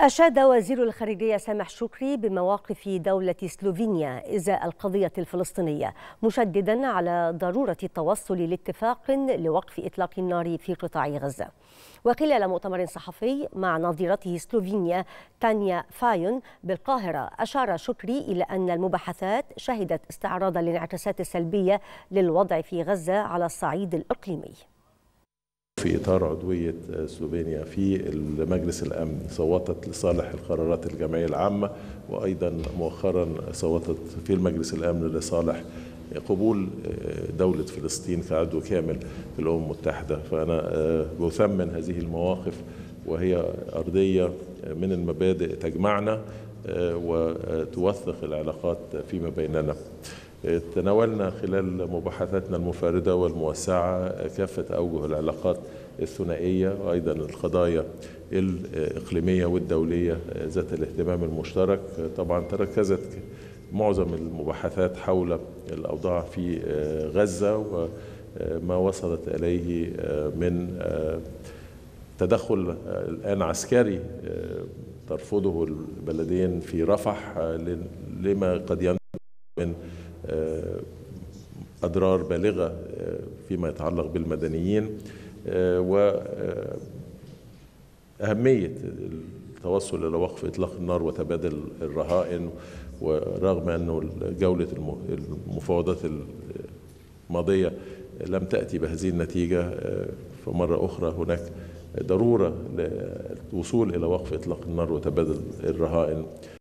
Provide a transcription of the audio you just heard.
أشاد وزير الخارجية سامح شكري بمواقف دولة سلوفينيا إزاء القضية الفلسطينية مشددا على ضرورة التوصل لاتفاق لوقف إطلاق النار في قطاع غزة وخلال مؤتمر صحفي مع نظيرته سلوفينيا تانيا فايون بالقاهرة أشار شكري إلى أن المباحثات شهدت استعراض الانعكاسات السلبية للوضع في غزة على الصعيد الإقليمي في إطار عضوية سلوفينيا في المجلس الأمن صوتت لصالح القرارات الجمعية العامة وأيضا مؤخرا صوتت في المجلس الأمن لصالح قبول آه، دولة فلسطين كعضو كامل في الأمم المتحدة فأنا آه، بثمن هذه المواقف وهي أرضية من المبادئ تجمعنا آه، وتوثق العلاقات فيما بيننا تناولنا خلال مباحثاتنا المفاردة والموسعة كافة أوجه العلاقات الثنائية وأيضا القضايا الإقليمية والدولية ذات الاهتمام المشترك طبعا تركزت معظم المباحثات حول الأوضاع في غزة وما وصلت إليه من تدخل الآن عسكري ترفضه البلدين في رفح لما قد ينتج من آه، أضرار بالغة آه، فيما يتعلق بالمدنيين آه، وأهمية التوصل إلى وقف إطلاق النار وتبادل الرهائن ورغم أنه جولة المفاوضات الماضية لم تأتي بهذه النتيجة فمرة أخرى هناك ضرورة للوصول إلى وقف إطلاق النار وتبادل الرهائن